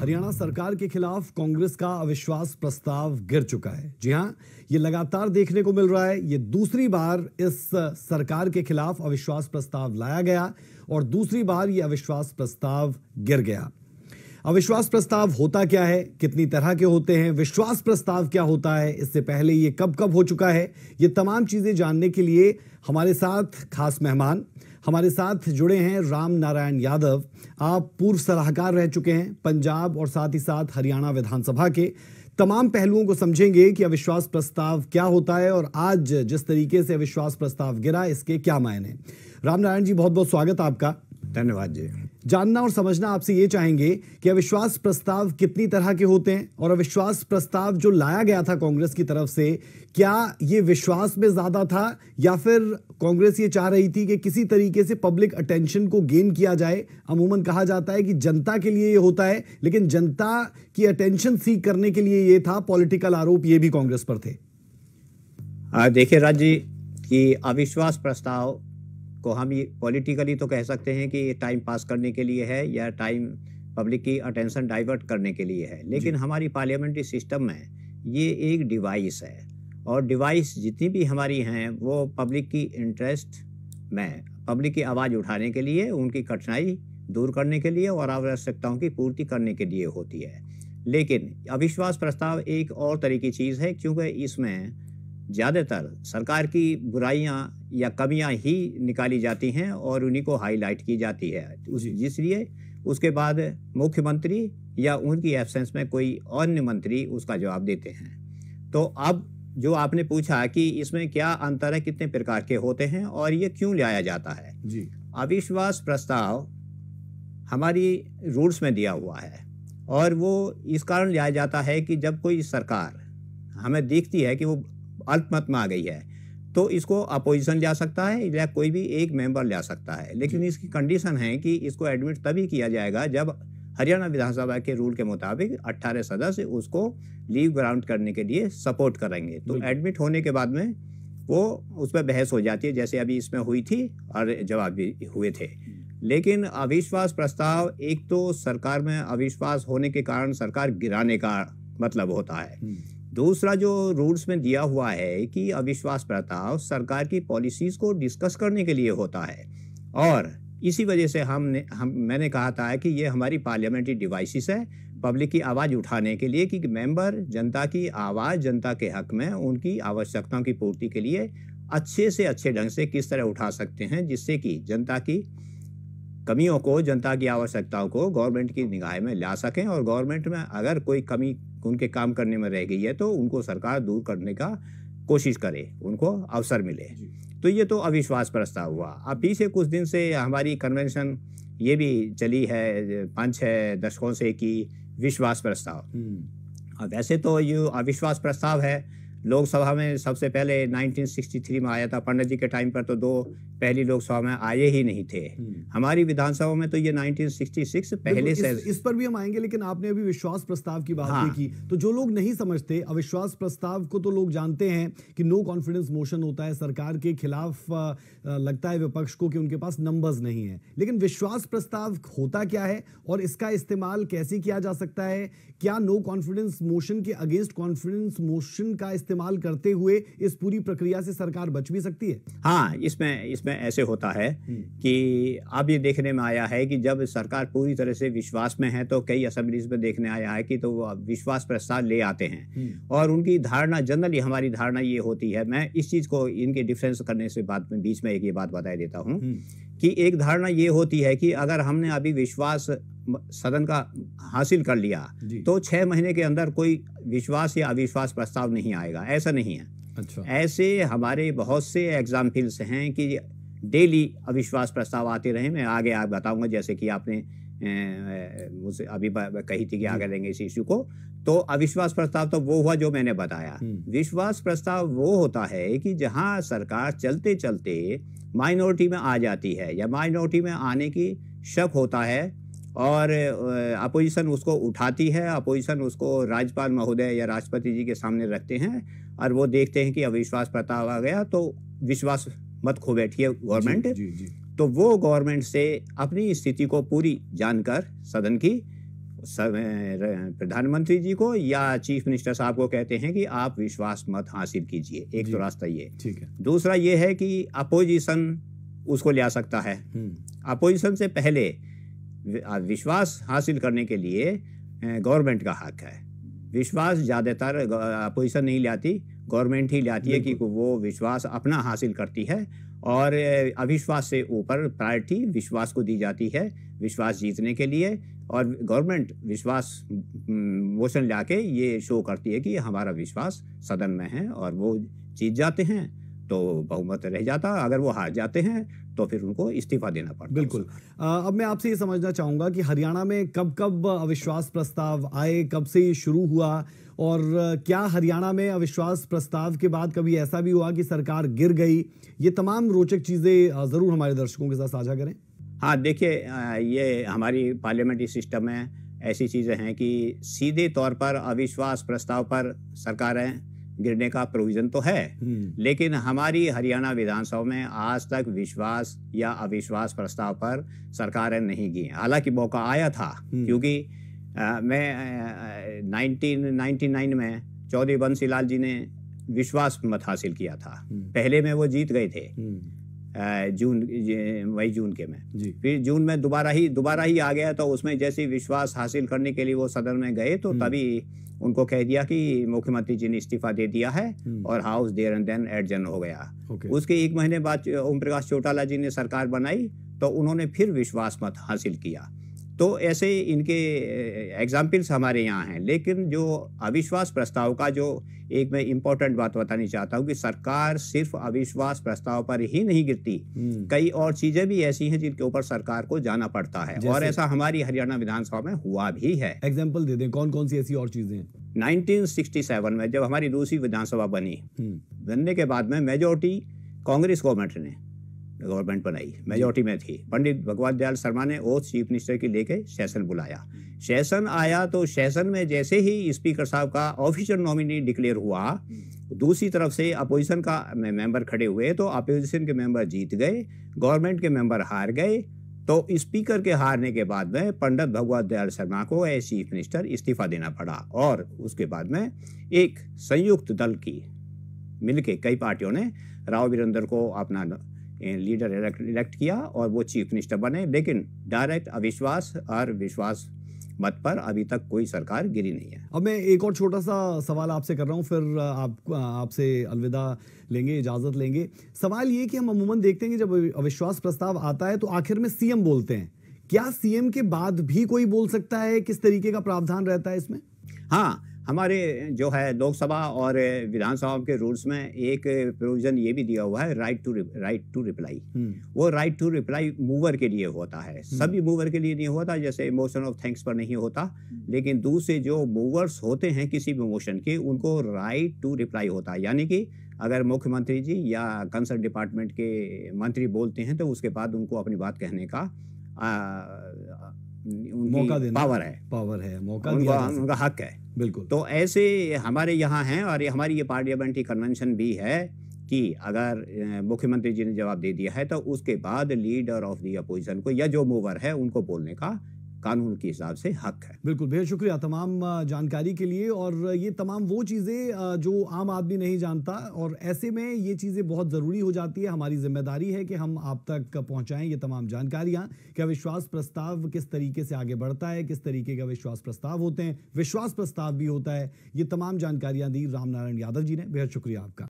हरियाणा सरकार के खिलाफ कांग्रेस का अविश्वास प्रस्ताव गिर चुका है जी हां ये लगातार देखने को मिल रहा है ये दूसरी बार इस सरकार के खिलाफ अविश्वास प्रस्ताव लाया गया और दूसरी बार ये अविश्वास प्रस्ताव गिर गया अविश्वास प्रस्ताव होता क्या है कितनी तरह के होते हैं विश्वास प्रस्ताव क्या होता है इससे पहले ये कब कब हो चुका है ये तमाम चीजें जानने के लिए हमारे साथ खास मेहमान हमारे साथ जुड़े हैं राम नारायण यादव आप पूर्व सलाहकार रह चुके हैं पंजाब और साथ ही साथ हरियाणा विधानसभा के तमाम पहलुओं को समझेंगे कि अविश्वास प्रस्ताव क्या होता है और आज जिस तरीके से अविश्वास प्रस्ताव गिरा इसके क्या मायने राम नारायण जी बहुत बहुत स्वागत आपका धन्यवाद जी जानना और समझना आपसे ये चाहेंगे कि अविश्वास प्रस्ताव कितनी तरह के होते हैं और अविश्वास प्रस्ताव जो लाया गया था कांग्रेस की तरफ से क्या ये विश्वास में ज्यादा था या फिर कांग्रेस ये चाह रही थी कि किसी तरीके से पब्लिक अटेंशन को गेन किया जाए अमूमन कहा जाता है कि जनता के लिए ये होता है लेकिन जनता की अटेंशन सीख करने के लिए ये था पॉलिटिकल आरोप ये भी कांग्रेस पर थे देखिए राज जी कि अविश्वास प्रस्ताव को हम ये पॉलिटिकली तो कह सकते हैं कि ये टाइम पास करने के लिए है या टाइम पब्लिक की अटेंशन डाइवर्ट करने के लिए है लेकिन हमारी पार्लियामेंट्री सिस्टम में ये एक डिवाइस है और डिवाइस जितनी भी हमारी हैं वो पब्लिक की इंटरेस्ट में पब्लिक की आवाज़ उठाने के लिए उनकी कठिनाई दूर करने के लिए और आवश्यकताओं की पूर्ति करने के लिए होती है लेकिन अविश्वास प्रस्ताव एक और तरह की चीज़ है क्योंकि इसमें ज़्यादातर सरकार की बुराइयां या कमियां ही निकाली जाती हैं और उन्हीं को हाईलाइट की जाती है उस इसलिए उसके बाद मुख्यमंत्री या उनकी एब्सेंस में कोई अन्य मंत्री उसका जवाब देते हैं तो अब जो आपने पूछा कि इसमें क्या अंतर है कितने प्रकार के होते हैं और ये क्यों लाया जाता है जी अविश्वास प्रस्ताव हमारी रूल्स में दिया हुआ है और वो इस कारण लाया जाता है कि जब कोई सरकार हमें देखती है कि वो अल्पमत में आ गई है तो इसको अपोजिशन जा सकता है या कोई भी एक मेंबर जा सकता है लेकिन इसकी कंडीशन है कि इसको एडमिट तभी किया जाएगा जब हरियाणा विधानसभा के रूल के मुताबिक 18 सदस्य उसको लीव ग्राउंड करने के लिए सपोर्ट करेंगे तो एडमिट होने के बाद में वो उस पर बहस हो जाती है जैसे अभी इसमें हुई थी और जवाब भी हुए थे लेकिन अविश्वास प्रस्ताव एक तो सरकार में अविश्वास होने के कारण सरकार गिराने का मतलब होता है हम्म। दूसरा जो रूल्स में दिया हुआ है कि अविश्वास प्रस्ताव सरकार की पॉलिसीज को डिस्कस करने के लिए होता है और इसी वजह से हमने हम मैंने कहा था कि ये हमारी पार्लियामेंट्री डिवाइसिस है पब्लिक की आवाज़ उठाने के लिए कि मेंबर जनता की आवाज़ जनता के हक में उनकी आवश्यकताओं की पूर्ति के लिए अच्छे से अच्छे ढंग से किस तरह उठा सकते हैं जिससे कि जनता की कमियों को जनता की आवश्यकताओं को गवर्नमेंट की निगाह में ला सकें और गवर्नमेंट में अगर कोई कमी उनके काम करने में रह गई है तो उनको सरकार दूर करने का कोशिश करे उनको अवसर मिले तो ये तो अविश्वास प्रस्ताव हुआ अब पीछे कुछ दिन से हमारी कन्वेंशन ये भी चली है पाँच छः दशकों से कि विश्वास प्रस्ताव हम्म। अब वैसे तो ये अविश्वास प्रस्ताव है लोकसभा में सबसे पहले 1963 में आया था पंडित जी के टाइम पर तो दो पहली लोकसभा में आए ही नहीं थे हम्म। हमारी विधानसभा में तो ये 1966 पहले से इस, इस पर भी हम आएंगे लेकिन आपने अभी विश्वास प्रस्ताव की बात हाँ। की तो जो लोग नहीं समझते अविश्वास प्रस्ताव को तो लोग जानते हैं कि नो कॉन्फिडेंस मोशन होता है सरकार के खिलाफ लगता है विपक्ष को कि उनके पास नंबर्स नहीं है लेकिन विश्वास प्रस्ताव होता क्या है और इसका इस्तेमाल कैसे किया जा सकता है क्या नो कॉन्फिडेंस मोशन के अगेंस्ट कॉन्फिडेंस मोशन का इस्तेमाल करते हुए इस पूरी प्रक्रिया से सरकार बच भी सकती है हाँ इसमें इसमें ऐसे होता है हम्म। कि अब ये देखने में आया है कि जब सरकार पूरी तरह से विश्वास में है तो कई असम्बलीज में देखने आया है कि तो वो विश्वास प्रस्ताव ले आते हैं हम्म। और उनकी धारणा जनरली हमारी धारणा ये होती है मैं इस चीज़ को इनके डिफरेंस करने से बात में बीच में एक ये बात बताई देता हूँ हम्म। कि एक धारणा ये होती है कि अगर हमने अभी विश्वास सदन का हासिल कर लिया तो छह महीने के अंदर कोई विश्वास या अविश्वास प्रस्ताव नहीं आएगा ऐसा नहीं है अच्छा ऐसे हमारे बहुत से एग्जाम्पल्स हैं कि डेली अविश्वास प्रस्ताव आते रहे मैं आगे आप बताऊंगा जैसे कि आपने मुझसे अभी कही थी कि आगे लेंगे इस इश्यू को तो अविश्वास प्रस्ताव तो वो हुआ जो मैंने बताया हम्म। विश्वास प्रस्ताव वो होता है कि जहां सरकार चलते चलते माइनॉरिटी में आ जाती है या माइनॉरिटी में आने की शक होता है और अपोजिशन उसको उठाती है अपोजिशन उसको राज्यपाल महोदय या राष्ट्रपति जी के सामने रखते हैं और वो देखते हैं कि अविश्वास प्रस्ताव आ गया तो विश्वास मत खो बैठी है गवर्नमेंट तो वो गवर्नमेंट से अपनी स्थिति को पूरी जानकर सदन की प्रधानमंत्री जी को या चीफ मिनिस्टर साहब को कहते हैं कि आप विश्वास मत हासिल कीजिए एक तो रास्ता ये ठीक है दूसरा ये है कि अपोजिशन उसको ले आ सकता है हम्म। अपोजिशन से पहले विश्वास हासिल करने के लिए गवर्नमेंट का हक है विश्वास ज़्यादातर अपोजिशन नहीं लाती गवर्नमेंट ही लाती है कि वो विश्वास अपना हासिल करती है और अविश्वास से ऊपर प्रायोरिटी विश्वास को दी जाती है विश्वास जीतने के लिए और गवर्नमेंट विश्वास मोशन लाके ये शो करती है कि हमारा विश्वास सदन में है और वो जीत जाते हैं तो बहुमत रह जाता अगर वो हार जाते हैं तो फिर उनको इस्तीफा देना पड़ता बिल्कुल आ, अब मैं आपसे ये समझना चाहूँगा कि हरियाणा में कब कब अविश्वास प्रस्ताव आए कब से ये शुरू हुआ और क्या हरियाणा में अविश्वास प्रस्ताव के बाद कभी ऐसा भी हुआ कि सरकार गिर गई ये तमाम रोचक चीज़ें ज़रूर हमारे दर्शकों के साथ साझा करें हाँ देखिए ये हमारी पार्लियामेंट्री सिस्टम में ऐसी चीज़ें हैं कि सीधे तौर पर अविश्वास प्रस्ताव पर सरकारें गिरने का प्रोविज़न तो है हम्म। लेकिन हमारी हरियाणा विधानसभा में आज तक विश्वास या अविश्वास प्रस्ताव पर सरकारें नहीं गई हालांकि मौका आया था हम्म। क्योंकि आ, मैं नाइनटीन नाइन्टी नाइन में चौधरी बंसी लाल जी ने विश्वास मत हासिल किया था हम्म। पहले में वो जीत गए थे जून मई जून के में फिर जून में दोबारा ही दोबारा ही आ गया तो उसमें जैसे विश्वास हासिल करने के लिए वो सदन में गए तो हम्म। तभी उनको कह दिया कि मुख्यमंत्री जी ने इस्तीफा दे दिया है हम्म। और house there and then adjourn हो गया उसके एक महीने बाद ओम प्रकाश चौटाला जी ने सरकार बनाई तो उन्होंने फिर विश्वास मत हासिल किया तो ऐसे इनके एग्जाम्पल्स हमारे यहाँ हैं लेकिन जो अविश्वास प्रस्ताव का जो एक मैं इम्पोर्टेंट बात बतानी चाहता हूँ कि सरकार सिर्फ अविश्वास प्रस्ताव पर ही नहीं गिरती हम्म। कई और चीज़ें भी ऐसी हैं जिनके ऊपर सरकार को जाना पड़ता है और ऐसा हमारी हरियाणा विधानसभा में हुआ भी है एग्जाम्पल दे दें कौन कौन सी ऐसी और चीज़ें 1967 में जब हमारी दूसरी विधानसभा बनी हम्म। बनने के बाद में मेजोरिटी कांग्रेस गवर्नमेंट ने गवर्नमेंट बनाई मेजोरिटी में थी पंडित भगवत दयाल शर्मा ने ओथ चीफ मिनिस्टर की लेके सेशन बुलाया सेशन आया तो सेशन में जैसे ही स्पीकर साहब का ऑफिशियल नॉमिनी डिक्लेयर हुआ हम्म। दूसरी तरफ से अपोजिशन का मेंबर खड़े हुए तो अपोजिशन के मेंबर जीत गए गवर्नमेंट के मेंबर हार गए तो स्पीकर के हारने के बाद में पंडित भगवत दयाल शर्मा को एज चीफ मिनिस्टर इस्तीफा देना पड़ा और उसके बाद में एक संयुक्त दल की मिलके कई पार्टियों ने राव वीरेंद्र को अपना लीडर इलेक्ट किया और वो चीफ मिनिस्टर बने लेकिन डायरेक्ट अविश्वास और विश्वास मत पर अभी तक कोई सरकार गिरी नहीं है अब मैं एक और छोटा सा सवाल आपसे कर रहा हूँ फिर आप आपसे अलविदा लेंगे इजाज़त लेंगे सवाल ये कि हम अमूमन देखते हैं कि जब अविश्वास प्रस्ताव आता है तो आखिर में सीएम बोलते हैं क्या सीएम के बाद भी कोई बोल सकता है किस तरीके का प्रावधान रहता है इसमें हाँ हमारे जो है लोकसभा और विधानसभा के रूल्स में एक प्रोविज़न ये भी दिया हुआ है right to right to reply वो राइट टू रिप्लाई मूवर के लिए होता है हम्म। सभी मूवर के लिए नहीं होता जैसे मोशन ऑफ थैंक्स पर नहीं होता लेकिन दूसरे जो मूवर्स होते हैं किसी भी मोशन के उनको राइट टू रिप्लाई होता है यानी कि अगर मुख्यमंत्री जी या कंसर्न डिपार्टमेंट के मंत्री बोलते हैं तो उसके बाद उनको अपनी बात कहने का आ, मौका देना पावर है पावर है मौका उनका, उनका हक है बिल्कुल तो ऐसे हमारे यहाँ हैं और हमारी ये पार्लियामेंट्री कन्वेंशन भी है कि अगर मुख्यमंत्री जी ने जवाब दे दिया है तो उसके बाद लीडर ऑफ दी अपोजिशन को या जो मूवर है उनको बोलने का कानून के हिसाब से हक है बिल्कुल बेहद शुक्रिया तमाम जानकारी के लिए और ये तमाम वो चीज़ें जो आम आदमी नहीं जानता और ऐसे में ये चीज़ें बहुत ज़रूरी हो जाती है हमारी जिम्मेदारी है कि हम आप तक पहुँचाएँ ये तमाम जानकारियाँ क्या अविश्वास प्रस्ताव किस तरीके से आगे बढ़ता है किस तरीके का विश्वास प्रस्ताव होते हैं विश्वास प्रस्ताव भी होता है ये तमाम जानकारियाँ दी रामनारायण यादव जी ने बेहद शुक्रिया आपका